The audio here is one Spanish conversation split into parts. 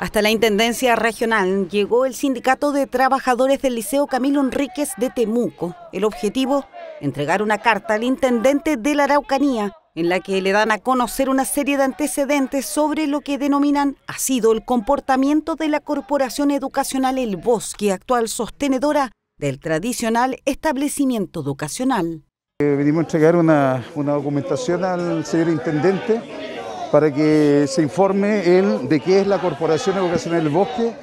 Hasta la Intendencia Regional llegó el Sindicato de Trabajadores del Liceo Camilo Enríquez de Temuco. El objetivo, entregar una carta al intendente de la Araucanía en la que le dan a conocer una serie de antecedentes sobre lo que denominan ha sido el comportamiento de la Corporación Educacional El Bosque, actual sostenedora del tradicional establecimiento educacional. Eh, venimos a entregar una documentación al señor intendente para que se informe él de qué es la Corporación Educacional del Bosque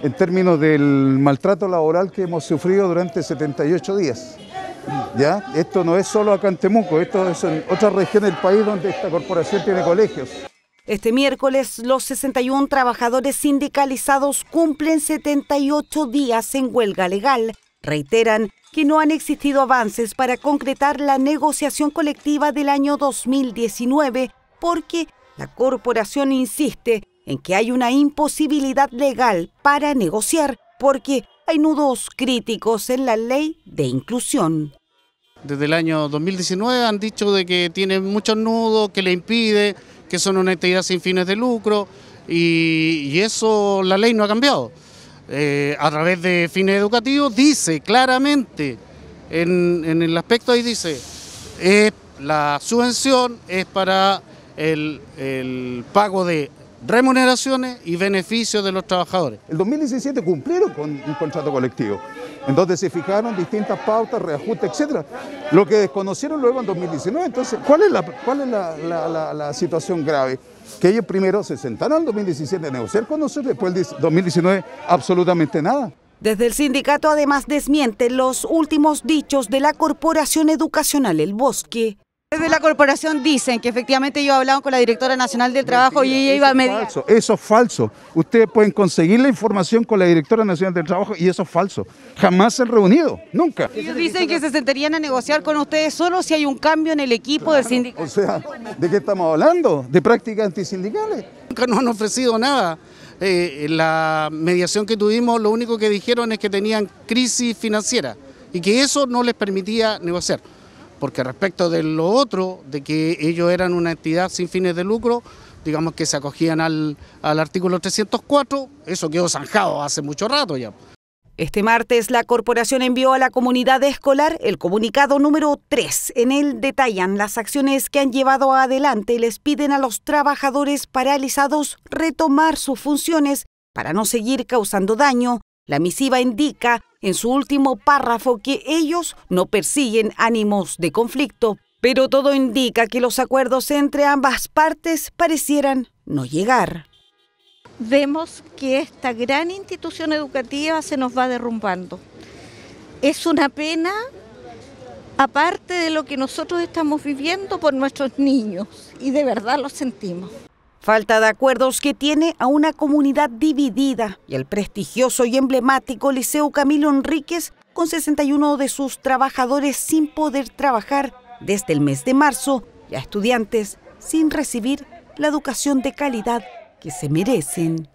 en términos del maltrato laboral que hemos sufrido durante 78 días. ¿Ya? Esto no es solo acá en esto es en otra región del país donde esta corporación tiene colegios. Este miércoles, los 61 trabajadores sindicalizados cumplen 78 días en huelga legal. Reiteran que no han existido avances para concretar la negociación colectiva del año 2019 porque la corporación insiste en que hay una imposibilidad legal para negociar porque hay nudos críticos en la ley de inclusión. Desde el año 2019 han dicho de que tiene muchos nudos, que le impide, que son una entidad sin fines de lucro y, eso la ley no ha cambiado. Eh, a través de fines educativos dice claramente en, el aspecto ahí dice, la subvención es para el, pago de remuneraciones y beneficios de los trabajadores. El 2017 cumplieron con un contrato colectivo, entonces se fijaron distintas pautas, reajustes, etcétera, lo que desconocieron luego en 2019. Entonces, ¿cuál es la, situación grave? Que ellos primero se sentaron en 2017 a negociar con nosotros, después en 2019 absolutamente nada. Desde el sindicato además desmiente los últimos dichos de la Corporación Educacional El Bosque. Desde la corporación dicen que efectivamente yo he con la directora nacional del trabajo y ella iba a medir. eso es falso. Ustedes pueden conseguir la información con la directora nacional del trabajo y eso es falso. Jamás se han reunido, nunca. Ellos dicen que se sentarían a negociar con ustedes solo si hay un cambio en el equipo de del O sea, ¿de qué estamos hablando? ¿De prácticas antisindicales? Nunca nos han ofrecido nada. Eh, la mediación que tuvimos, lo único que dijeron es que tenían crisis financiera y que eso no les permitía negociar porque respecto de lo otro, de que ellos eran una entidad sin fines de lucro, digamos que se acogían al, artículo 304, eso quedó zanjado hace mucho rato ya. Este martes, la corporación envió a la comunidad escolar el comunicado número 3. En él detallan las acciones que han llevado adelante y les piden a los trabajadores paralizados retomar sus funciones para no seguir causando daño la misiva indica en su último párrafo que ellos no persiguen ánimos de conflicto, pero todo indica que los acuerdos entre ambas partes parecieran no llegar. Vemos que esta gran institución educativa se nos va derrumbando. Es una pena, aparte de lo que nosotros estamos viviendo por nuestros niños, y de verdad lo sentimos. Falta de acuerdos que tiene a una comunidad dividida y el prestigioso y emblemático Liceo Camilo Enríquez, con 61 de sus trabajadores sin poder trabajar desde el mes de marzo y a estudiantes sin recibir la educación de calidad que se merecen.